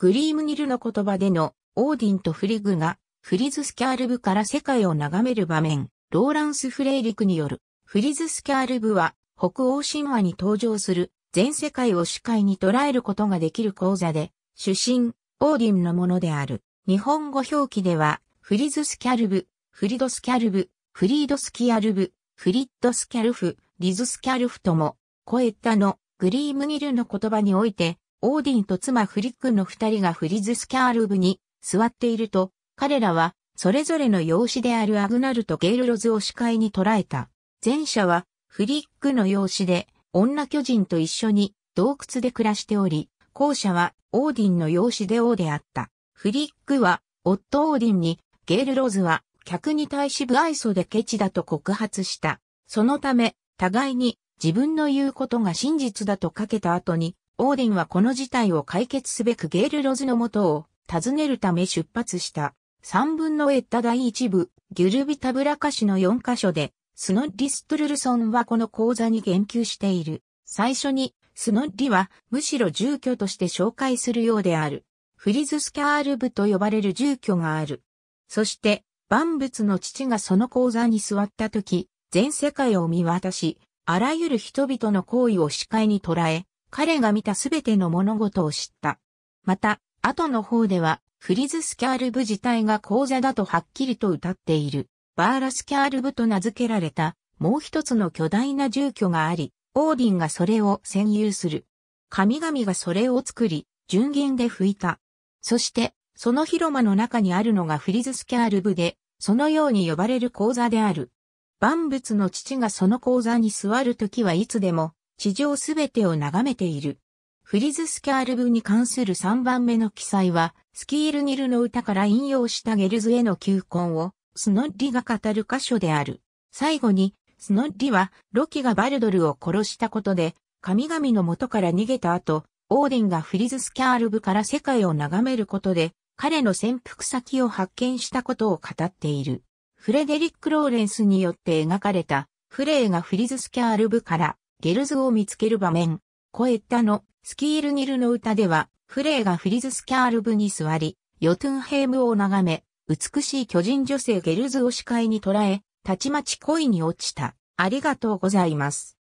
グリームニルの言葉での、オーディンとフリグが、フリズスキャールブから世界を眺める場面、ローランス・フレイリクによる、フリズスキャールブは、北欧神話に登場する、全世界を視界に捉えることができる講座で、主神、オーディンのものである。日本語表記では、フリズスキャルブ、フリドスキャルブ、フリードスキャルブ、フリッドスキャルフ、リズスキャルフとも、コエッタのグリームニルの言葉において、オーディンと妻フリックの二人がフリズスキャール部に座っていると、彼らはそれぞれの養子であるアグナルとゲールロズを視界に捉えた。前者はフリックの養子で女巨人と一緒に洞窟で暮らしており、後者はオーディンの養子で王であった。フリックは夫オーディンにゲールローズは客に対し不愛想でケチだと告発した。そのため互いに自分の言うことが真実だとかけた後にオーディンはこの事態を解決すべくゲール・ロズの元を訪ねるため出発した。三分のエッタ第一部、ギュルビタブラカシの4箇所で、スノッリ・ストゥルルソンはこの講座に言及している。最初に、スノッリはむしろ住居として紹介するようである。フリズスキャール部と呼ばれる住居がある。そして、万物の父がその講座に座った時、全世界を見渡し、あらゆる人々の行為を視界に捉え、彼が見たすべての物事を知った。また、後の方では、フリズ・スキャール部自体が講座だとはっきりと歌っている、バーラ・スキャール部と名付けられた、もう一つの巨大な住居があり、オーディンがそれを占有する。神々がそれを作り、純銀で拭いた。そして、その広間の中にあるのがフリズ・スキャール部で、そのように呼ばれる講座である。万物の父がその講座に座るときはいつでも、地上すべてを眺めている。フリズスキャール部に関する3番目の記載は、スキールニルの歌から引用したゲルズへの求婚を、スノッリが語る箇所である。最後に、スノッリは、ロキがバルドルを殺したことで、神々の元から逃げた後、オーディンがフリズスキャール部から世界を眺めることで、彼の潜伏先を発見したことを語っている。フレデリック・ローレンスによって描かれた、フレーがフリズスキャール部からゲルズを見つける場面。コエッタのスキールニルの歌では、フレーがフリズスキャール部に座り、ヨトゥンヘームを眺め、美しい巨人女性ゲルズを視界に捉え、たちまち恋に落ちた。ありがとうございます。